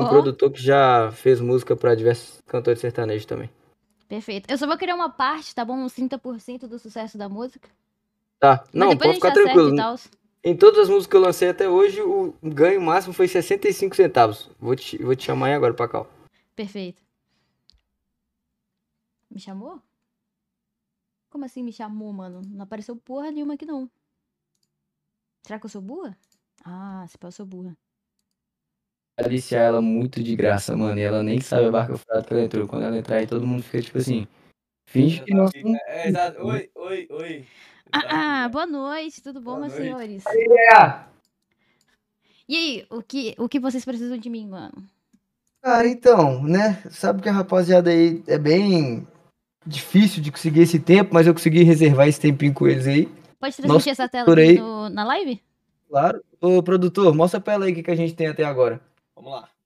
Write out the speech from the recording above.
Um oh. produtor que já fez música para diversos cantores sertanejos também. Perfeito. Eu só vou querer uma parte, tá bom? Uns 30% do sucesso da música. Tá. Mas Não, pode ficar tranquilo. Em todas as músicas que eu lancei até hoje, o ganho máximo foi 65 centavos. Vou te, vou te chamar aí agora, Pacau. Perfeito. Me chamou? Como assim me chamou, mano? Não apareceu porra nenhuma aqui, não. Será que eu sou burra? Ah, se pá, eu sou burra aliciar ela é muito de graça, mano. E ela nem sabe a barca furada que ela entrou. Quando ela entrar, aí todo mundo fica tipo assim. Finge que não. É, oi, oi, oi. Ah, ah, boa noite, tudo bom, boa meus noite. senhores? E aí, o que, o que vocês precisam de mim, mano? ah então, né? Sabe que a rapaziada aí é bem difícil de conseguir esse tempo, mas eu consegui reservar esse tempinho com eles aí. Pode transmitir essa tela aí. No, na live? Claro. Ô, produtor, mostra pra ela aí o que, que a gente tem até agora. Vamos lá.